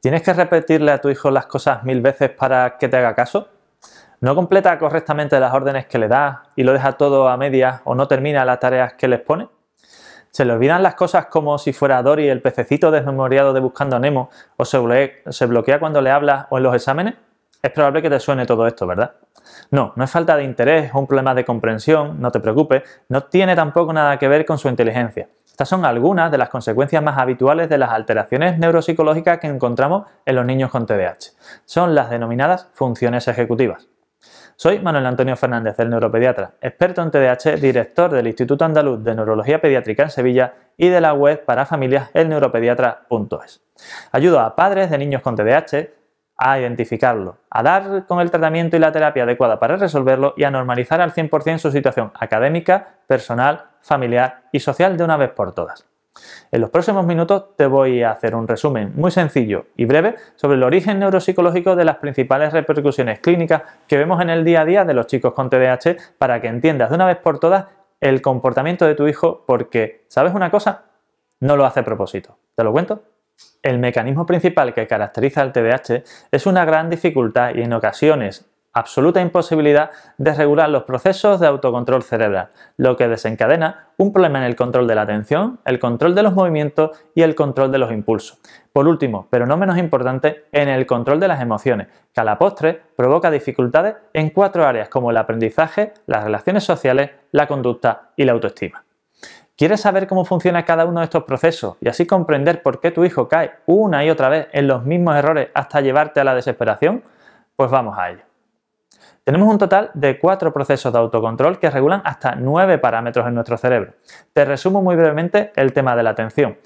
¿Tienes que repetirle a tu hijo las cosas mil veces para que te haga caso? ¿No completa correctamente las órdenes que le da y lo deja todo a medias o no termina las tareas que le pone? ¿Se le olvidan las cosas como si fuera Dory el pececito desmemoriado de Buscando Nemo o se bloquea cuando le hablas o en los exámenes? Es probable que te suene todo esto, ¿verdad? No, no es falta de interés es un problema de comprensión, no te preocupes, no tiene tampoco nada que ver con su inteligencia. Estas son algunas de las consecuencias más habituales de las alteraciones neuropsicológicas que encontramos en los niños con TDAH. Son las denominadas funciones ejecutivas. Soy Manuel Antonio Fernández, el neuropediatra, experto en TDAH, director del Instituto Andaluz de Neurología Pediátrica en Sevilla y de la web para familias elneuropediatra.es. Ayudo a padres de niños con TDAH, a identificarlo, a dar con el tratamiento y la terapia adecuada para resolverlo y a normalizar al 100% su situación académica, personal, familiar y social de una vez por todas. En los próximos minutos te voy a hacer un resumen muy sencillo y breve sobre el origen neuropsicológico de las principales repercusiones clínicas que vemos en el día a día de los chicos con TDAH para que entiendas de una vez por todas el comportamiento de tu hijo porque, ¿sabes una cosa? No lo hace a propósito. ¿Te lo cuento? El mecanismo principal que caracteriza al TDAH es una gran dificultad y en ocasiones absoluta imposibilidad de regular los procesos de autocontrol cerebral, lo que desencadena un problema en el control de la atención, el control de los movimientos y el control de los impulsos. Por último, pero no menos importante, en el control de las emociones, que a la postre provoca dificultades en cuatro áreas como el aprendizaje, las relaciones sociales, la conducta y la autoestima. ¿Quieres saber cómo funciona cada uno de estos procesos y así comprender por qué tu hijo cae una y otra vez en los mismos errores hasta llevarte a la desesperación? Pues vamos a ello. Tenemos un total de cuatro procesos de autocontrol que regulan hasta nueve parámetros en nuestro cerebro. Te resumo muy brevemente el tema de la atención.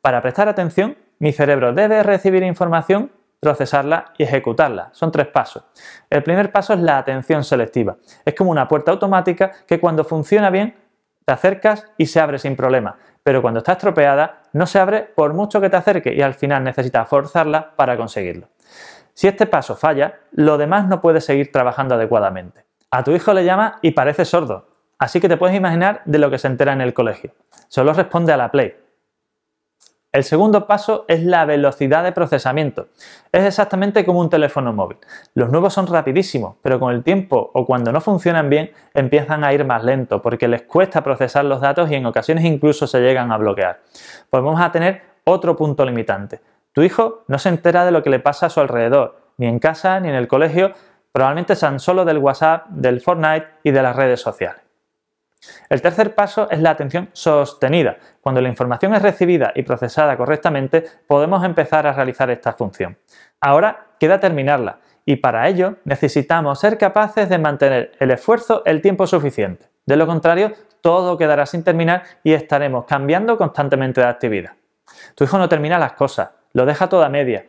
Para prestar atención, mi cerebro debe recibir información procesarla y ejecutarla. Son tres pasos. El primer paso es la atención selectiva. Es como una puerta automática que cuando funciona bien te acercas y se abre sin problema, pero cuando está estropeada no se abre por mucho que te acerque y al final necesitas forzarla para conseguirlo. Si este paso falla, lo demás no puede seguir trabajando adecuadamente. A tu hijo le llama y parece sordo, así que te puedes imaginar de lo que se entera en el colegio. Solo responde a la play, el segundo paso es la velocidad de procesamiento. Es exactamente como un teléfono móvil. Los nuevos son rapidísimos, pero con el tiempo o cuando no funcionan bien empiezan a ir más lento porque les cuesta procesar los datos y en ocasiones incluso se llegan a bloquear. Pues vamos a tener otro punto limitante. Tu hijo no se entera de lo que le pasa a su alrededor, ni en casa ni en el colegio, probablemente sean solo del WhatsApp, del Fortnite y de las redes sociales. El tercer paso es la atención sostenida. Cuando la información es recibida y procesada correctamente, podemos empezar a realizar esta función. Ahora queda terminarla y para ello necesitamos ser capaces de mantener el esfuerzo el tiempo suficiente. De lo contrario, todo quedará sin terminar y estaremos cambiando constantemente de actividad. Tu hijo no termina las cosas, lo deja toda media.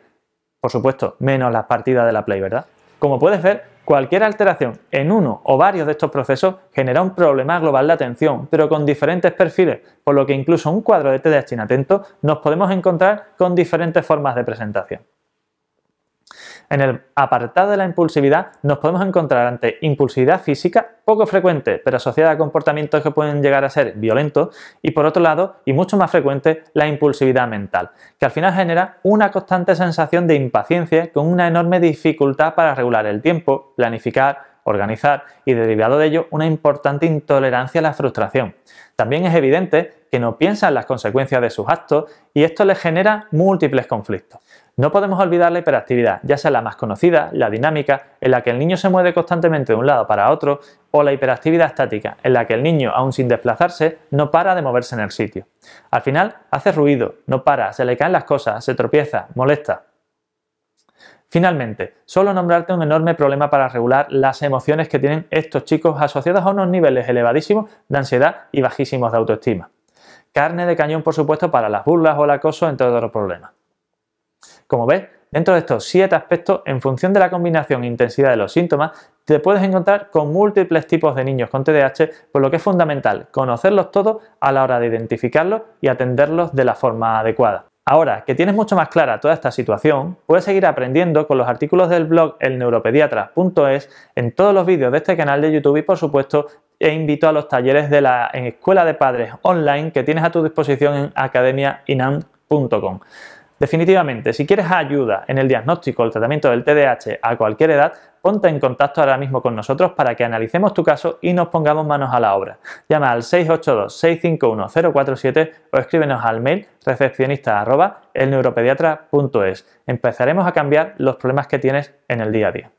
Por supuesto, menos las partidas de la Play, ¿verdad? Como puedes ver, Cualquier alteración en uno o varios de estos procesos genera un problema global de atención, pero con diferentes perfiles, por lo que incluso un cuadro de TDAH inatento nos podemos encontrar con diferentes formas de presentación. En el apartado de la impulsividad nos podemos encontrar ante impulsividad física poco frecuente, pero asociada a comportamientos que pueden llegar a ser violentos, y por otro lado, y mucho más frecuente, la impulsividad mental, que al final genera una constante sensación de impaciencia con una enorme dificultad para regular el tiempo, planificar, organizar y derivado de ello una importante intolerancia a la frustración. También es evidente que no piensa en las consecuencias de sus actos y esto le genera múltiples conflictos. No podemos olvidar la hiperactividad, ya sea la más conocida, la dinámica, en la que el niño se mueve constantemente de un lado para otro, o la hiperactividad estática, en la que el niño, aún sin desplazarse, no para de moverse en el sitio. Al final, hace ruido, no para, se le caen las cosas, se tropieza, molesta. Finalmente, solo nombrarte un enorme problema para regular las emociones que tienen estos chicos asociadas a unos niveles elevadísimos de ansiedad y bajísimos de autoestima. Carne de cañón, por supuesto, para las burlas o el acoso, todos los problemas. Como ves, dentro de estos siete aspectos, en función de la combinación e intensidad de los síntomas, te puedes encontrar con múltiples tipos de niños con TDAH, por lo que es fundamental conocerlos todos a la hora de identificarlos y atenderlos de la forma adecuada. Ahora que tienes mucho más clara toda esta situación, puedes seguir aprendiendo con los artículos del blog elneuropediatra.es, en todos los vídeos de este canal de YouTube y por supuesto e invito a los talleres de la Escuela de Padres Online que tienes a tu disposición en academiainam.com. Definitivamente, si quieres ayuda en el diagnóstico o el tratamiento del TDAH a cualquier edad, ponte en contacto ahora mismo con nosotros para que analicemos tu caso y nos pongamos manos a la obra. Llama al 682-651-047 o escríbenos al mail recepcionista.elneuropediatra.es. Empezaremos a cambiar los problemas que tienes en el día a día.